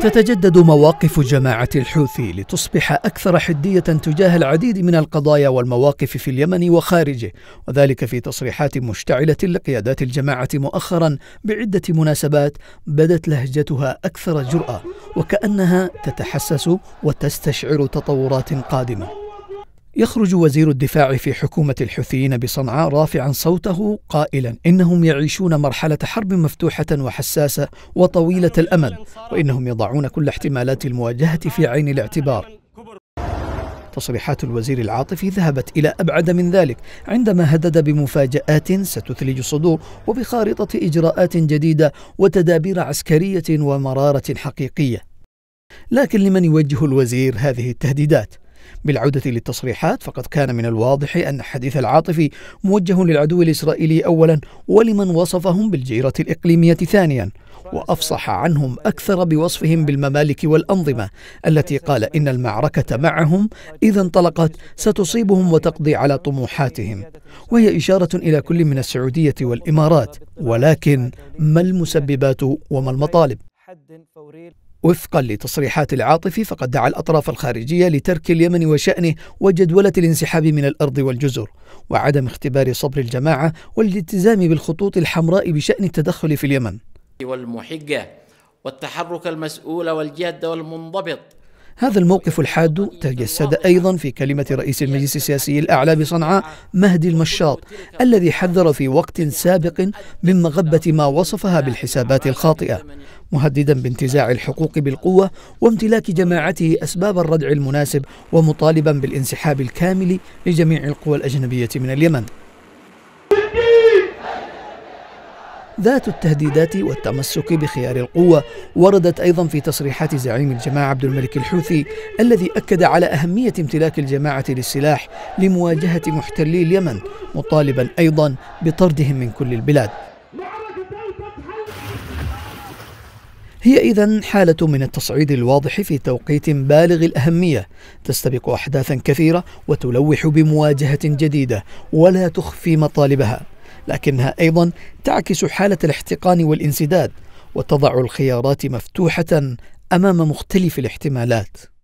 تتجدد مواقف جماعة الحوثي لتصبح أكثر حدية تجاه العديد من القضايا والمواقف في اليمن وخارجه، وذلك في تصريحات مشتعلة لقيادات الجماعة مؤخرا بعدة مناسبات بدت لهجتها أكثر جرأة، وكأنها تتحسس وتستشعر تطورات قادمة. يخرج وزير الدفاع في حكومة الحوثيين بصنعاء رافعا صوته قائلا إنهم يعيشون مرحلة حرب مفتوحة وحساسة وطويلة الأمد وإنهم يضعون كل احتمالات المواجهة في عين الاعتبار تصريحات الوزير العاطفي ذهبت إلى أبعد من ذلك عندما هدد بمفاجآت ستثلج الصدور وبخارطة إجراءات جديدة وتدابير عسكرية ومرارة حقيقية لكن لمن يوجه الوزير هذه التهديدات؟ بالعودة للتصريحات فقد كان من الواضح أن حديث العاطفي موجه للعدو الإسرائيلي أولا ولمن وصفهم بالجيرة الإقليمية ثانيا وافصح عنهم اكثر بوصفهم بالممالك والانظمه التي قال ان المعركه معهم اذا انطلقت ستصيبهم وتقضي على طموحاتهم وهي اشاره الى كل من السعوديه والامارات ولكن ما المسببات وما المطالب وفقا لتصريحات العاطفي فقد دعا الأطراف الخارجية لترك اليمن وشأنه وجدولة الانسحاب من الأرض والجزر وعدم اختبار صبر الجماعة والالتزام بالخطوط الحمراء بشأن التدخل في اليمن والمحجة والتحرك المسؤول والجاد والمنضبط هذا الموقف الحاد تجسد أيضا في كلمة رئيس المجلس السياسي الأعلى بصنعاء مهدي المشاط الذي حذر في وقت سابق من مغبة ما وصفها بالحسابات الخاطئة مهددا بانتزاع الحقوق بالقوة وامتلاك جماعته أسباب الردع المناسب ومطالبا بالانسحاب الكامل لجميع القوى الأجنبية من اليمن ذات التهديدات والتمسك بخيار القوة وردت أيضا في تصريحات زعيم الجماعة عبد الملك الحوثي الذي أكد على أهمية امتلاك الجماعة للسلاح لمواجهة محتلي اليمن مطالبا أيضا بطردهم من كل البلاد هي إذا حالة من التصعيد الواضح في توقيت بالغ الأهمية تستبق أحداثا كثيرة وتلوح بمواجهة جديدة ولا تخفي مطالبها لكنها أيضا تعكس حالة الاحتقان والانسداد وتضع الخيارات مفتوحة أمام مختلف الاحتمالات